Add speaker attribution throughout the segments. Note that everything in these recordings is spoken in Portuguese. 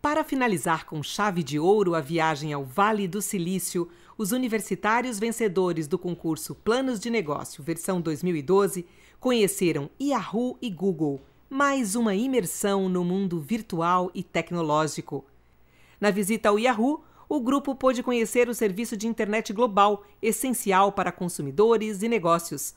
Speaker 1: Para finalizar com chave de ouro a viagem ao Vale do Silício, os universitários vencedores do concurso Planos de Negócio versão 2012 conheceram Yahoo e Google, mais uma imersão no mundo virtual e tecnológico. Na visita ao Yahoo, o grupo pôde conhecer o serviço de internet global, essencial para consumidores e negócios.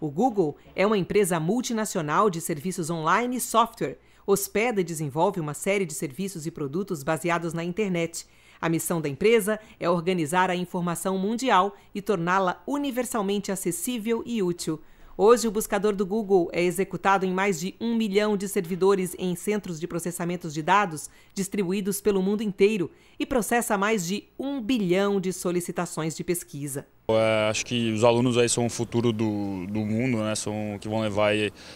Speaker 1: O Google é uma empresa multinacional de serviços online e software hospeda e desenvolve uma série de serviços e produtos baseados na internet. A missão da empresa é organizar a informação mundial e torná-la universalmente acessível e útil. Hoje, o buscador do Google é executado em mais de um milhão de servidores em centros de processamento de dados distribuídos pelo mundo inteiro e processa mais de um bilhão de solicitações de pesquisa.
Speaker 2: É, acho que os alunos aí são o futuro do, do mundo, né? são que vão levar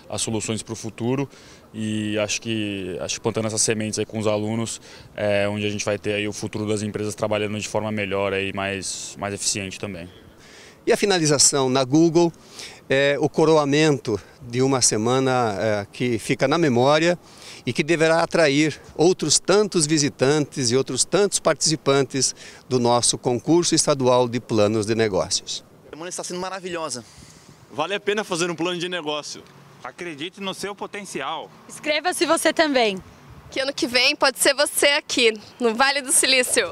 Speaker 2: as soluções para o futuro e acho que, acho que plantando essas sementes aí com os alunos é onde a gente vai ter aí o futuro das empresas trabalhando de forma melhor e mais, mais eficiente também.
Speaker 3: E a finalização na Google é o coroamento de uma semana é, que fica na memória e que deverá atrair outros tantos visitantes e outros tantos participantes do nosso concurso estadual de planos de negócios.
Speaker 2: A semana está sendo maravilhosa. Vale a pena fazer um plano de negócio. Acredite no seu potencial.
Speaker 3: Escreva-se você também. Que ano que vem pode ser você aqui, no Vale do Silício.